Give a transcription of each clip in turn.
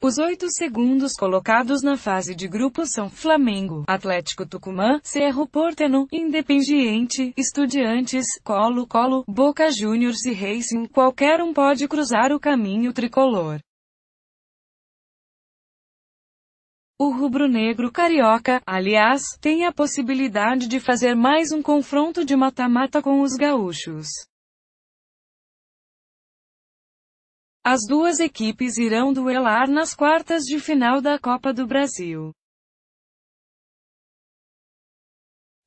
Os oito segundos colocados na fase de grupos são Flamengo, Atlético Tucumã, Cerro Porteno, Independiente, Estudiantes, Colo-Colo, Boca Juniors e Racing. Qualquer um pode cruzar o caminho tricolor. O rubro-negro carioca, aliás, tem a possibilidade de fazer mais um confronto de mata-mata com os gaúchos. As duas equipes irão duelar nas quartas de final da Copa do Brasil.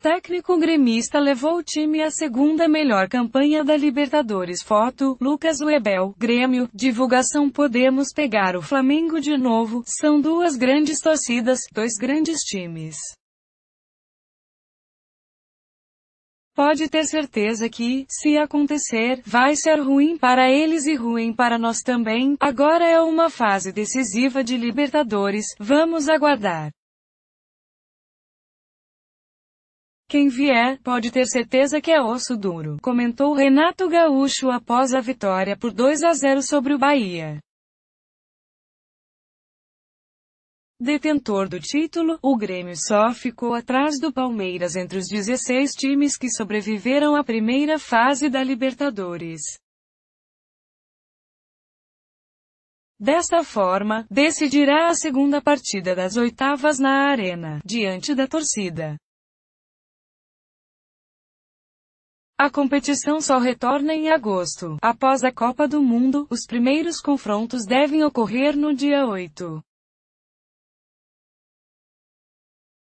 Técnico gremista levou o time à segunda melhor campanha da Libertadores. Foto: Lucas Webel, Grêmio. Divulgação: Podemos pegar o Flamengo de novo. São duas grandes torcidas, dois grandes times. pode ter certeza que, se acontecer, vai ser ruim para eles e ruim para nós também. Agora é uma fase decisiva de Libertadores, vamos aguardar. Quem vier, pode ter certeza que é osso duro, comentou Renato Gaúcho após a vitória por 2 a 0 sobre o Bahia. Detentor do título, o Grêmio só ficou atrás do Palmeiras entre os 16 times que sobreviveram à primeira fase da Libertadores. Desta forma, decidirá a segunda partida das oitavas na Arena, diante da torcida. A competição só retorna em agosto. Após a Copa do Mundo, os primeiros confrontos devem ocorrer no dia 8.